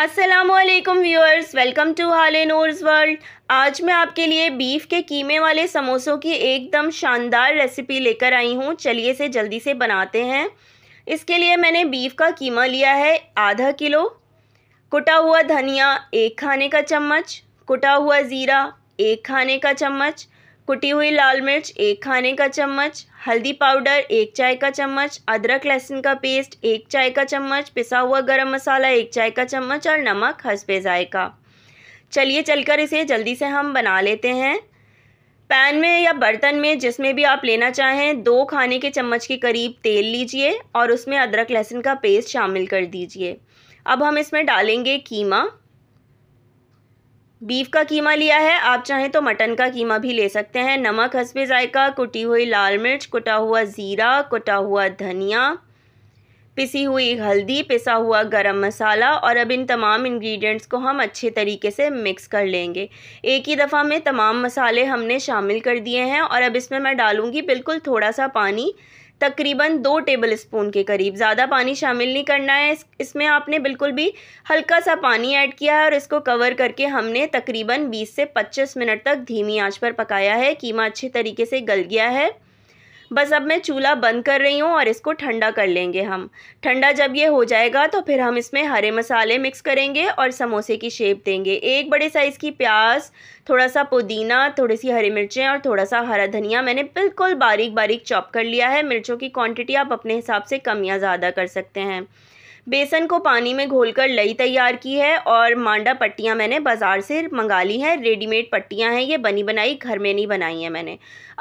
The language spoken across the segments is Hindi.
Aslam viewers welcome to a Noor's world आज मैं आपके लिए बीफ के कीमे वाले समोसों की एकदम शानदार रेसिपी लेकर आई हूँ चलिए इसे जल्दी से बनाते हैं इसके लिए मैंने बीफ का कीमा लिया है आधा किलो कुटा हुआ धनिया एक खाने का चम्मच कुटा हुआ ज़ीरा एक खाने का चम्मच कुटी हुई लाल मिर्च एक खाने का चम्मच हल्दी पाउडर एक चाय का चम्मच अदरक लहसुन का पेस्ट एक चाय का चम्मच पिसा हुआ गरम मसाला एक चाय का चम्मच और नमक हंसपे जायका चलिए चलकर इसे जल्दी से हम बना लेते हैं पैन में या बर्तन में जिसमें भी आप लेना चाहें दो खाने के चम्मच के करीब तेल लीजिए और उसमें अदरक लहसुन का पेस्ट शामिल कर दीजिए अब हम इसमें डालेंगे कीमा बीफ का कीमा लिया है आप चाहें तो मटन का कीमा भी ले सकते हैं नमक हसबे ज़ायका कुटी हुई लाल मिर्च कुटा हुआ ज़ीरा कुटा हुआ धनिया पिसी हुई हल्दी पिसा हुआ गरम मसाला और अब इन तमाम इंग्रेडिएंट्स को हम अच्छे तरीके से मिक्स कर लेंगे एक ही दफ़ा में तमाम मसाले हमने शामिल कर दिए हैं और अब इसमें मैं डालूँगी बिल्कुल थोड़ा सा पानी तकरीबन दो टेबल स्पून के करीब ज़्यादा पानी शामिल नहीं करना है इस, इसमें आपने बिल्कुल भी हल्का सा पानी ऐड किया है और इसको कवर करके हमने तकरीबन 20 से 25 मिनट तक धीमी आंच पर पकाया है कीमा अच्छे तरीके से गल गया है बस अब मैं चूल्हा बंद कर रही हूँ और इसको ठंडा कर लेंगे हम ठंडा जब ये हो जाएगा तो फिर हम इसमें हरे मसाले मिक्स करेंगे और समोसे की शेप देंगे एक बड़े साइज़ की प्याज थोड़ा सा पुदीना थोड़ी सी हरी मिर्चें और थोड़ा सा हरा धनिया मैंने बिल्कुल बारीक बारीक चॉप कर लिया है मिर्चों की क्वान्टिटी आप अपने हिसाब से कम या ज़्यादा कर सकते हैं बेसन को पानी में घोलकर लई तैयार की है और मांडा पट्टियाँ मैंने बाज़ार से मंगा ली हैं रेडीमेड पट्टियाँ हैं ये बनी बनाई घर में नहीं बनाई हैं मैंने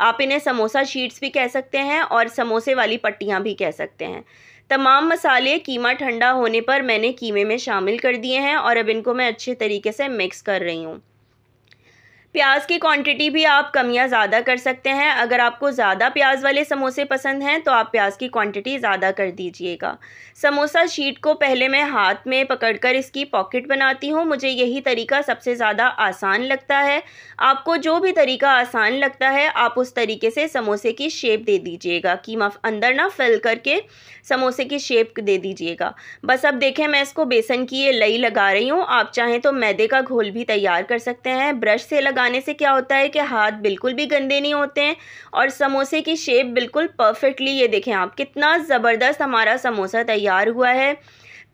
आप इन्हें समोसा शीट्स भी कह सकते हैं और समोसे वाली पट्टियाँ भी कह सकते हैं तमाम मसाले कीमा ठंडा होने पर मैंने कीमे में शामिल कर दिए हैं और अब इनको मैं अच्छे तरीके से मिक्स कर रही हूँ प्याज की क्वांटिटी भी आप कम या ज़्यादा कर सकते हैं अगर आपको ज़्यादा प्याज वाले समोसे पसंद हैं तो आप प्याज की क्वांटिटी ज़्यादा कर दीजिएगा समोसा शीट को पहले मैं हाथ में पकड़कर इसकी पॉकेट बनाती हूँ मुझे यही तरीका सबसे ज़्यादा आसान लगता है आपको जो भी तरीका आसान लगता है आप उस तरीके से समोसे की शेप दे दीजिएगा कि अंदर ना फिल करके समोसे की शेप दे दीजिएगा बस अब देखें मैं इसको बेसन की ये लई लगा रही हूँ आप चाहें तो मैदे का घोल भी तैयार कर सकते हैं ब्रश से लगा लगाने से क्या होता है कि हाथ बिल्कुल भी गंदे नहीं होते हैं और समोसे की शेप बिल्कुल परफेक्टली ये देखें आप कितना ज़बरदस्त हमारा समोसा तैयार हुआ है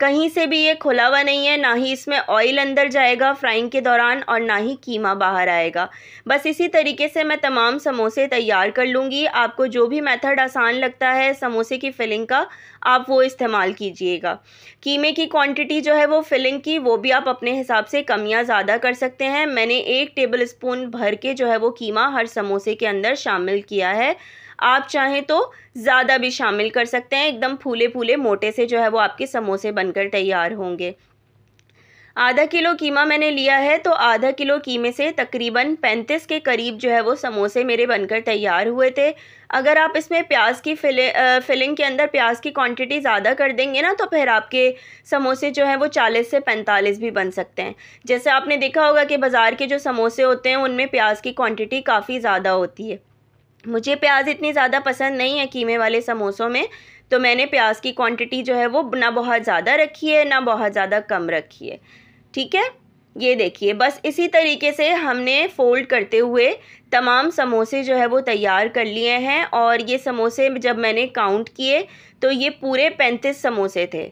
कहीं से भी ये खुला हुआ नहीं है ना ही इसमें ऑयल अंदर जाएगा फ्राइंग के दौरान और ना ही कीमा बाहर आएगा बस इसी तरीके से मैं तमाम समोसे तैयार कर लूँगी आपको जो भी मेथड आसान लगता है समोसे की फिलिंग का आप वो इस्तेमाल कीजिएगा कीमे की क्वांटिटी जो है वो फिलिंग की वो भी आप अपने हिसाब से कमियाँ ज़्यादा कर सकते हैं मैंने एक टेबल स्पून भर के जो है वो कीमा हर समोसे के अंदर शामिल किया है आप चाहें तो ज़्यादा भी शामिल कर सकते हैं एकदम फूले फूले मोटे से जो है वो आपके समोसे बनकर तैयार होंगे आधा किलो कीमा मैंने लिया है तो आधा किलो कीमे से तकरीबन पैंतीस के करीब जो है वो समोसे मेरे बनकर तैयार हुए थे अगर आप इसमें प्याज की फिले फिलिंग के अंदर प्याज की क्वांटिटी ज़्यादा कर देंगे ना तो फिर आपके समोसे जो है वो चालीस से पैंतालीस भी बन सकते हैं जैसे आपने देखा होगा कि बाज़ार के जो समोसे होते हैं उनमें प्याज की क्वान्टिटी काफ़ी ज़्यादा होती है मुझे प्याज इतनी ज़्यादा पसंद नहीं है कीमे वाले समोसों में तो मैंने प्याज की क्वांटिटी जो है वो ना बहुत ज़्यादा रखी है ना बहुत ज़्यादा कम रखी है ठीक है ये देखिए बस इसी तरीके से हमने फ़ोल्ड करते हुए तमाम समोसे जो है वो तैयार कर लिए हैं और ये समोसे जब मैंने काउंट किए तो ये पूरे पैंतीस समोसे थे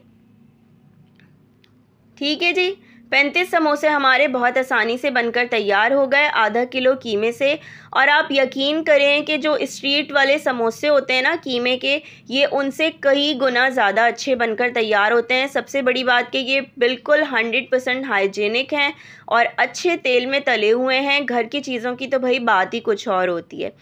ठीक है जी पैंतीस समोसे हमारे बहुत आसानी से बनकर तैयार हो गए आधा किलो कीमे से और आप यकीन करें कि जो स्ट्रीट वाले समोसे होते हैं ना कीमे के ये उनसे कई गुना ज़्यादा अच्छे बनकर तैयार होते हैं सबसे बड़ी बात कि ये बिल्कुल हंड्रेड परसेंट हाइजेनिक हैं और अच्छे तेल में तले हुए हैं घर की चीज़ों की तो भाई बात ही कुछ और होती है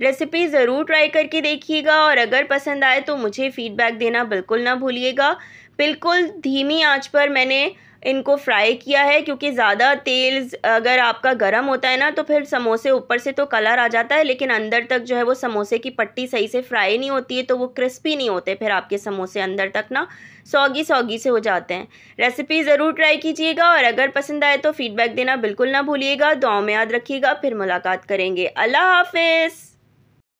रेसिपी ज़रूर ट्राई करके देखिएगा और अगर पसंद आए तो मुझे फ़ीडबैक देना बिल्कुल ना भूलिएगा बिल्कुल धीमी आँच पर मैंने इनको फ्राई किया है क्योंकि ज़्यादा तेल अगर आपका गर्म होता है ना तो फिर समोसे ऊपर से तो कलर आ जाता है लेकिन अंदर तक जो है वो समोसे की पट्टी सही से फ्राई नहीं होती है तो वो क्रिस्पी नहीं होते फिर आपके समोसे अंदर तक ना सौगी सौगी से हो जाते हैं रेसिपी ज़रूर ट्राई कीजिएगा और अगर पसंद आए तो फीडबैक देना बिल्कुल ना भूलिएगा दुआ में याद रखिएगा फिर मुलाकात करेंगे अल्लाह हाफिज़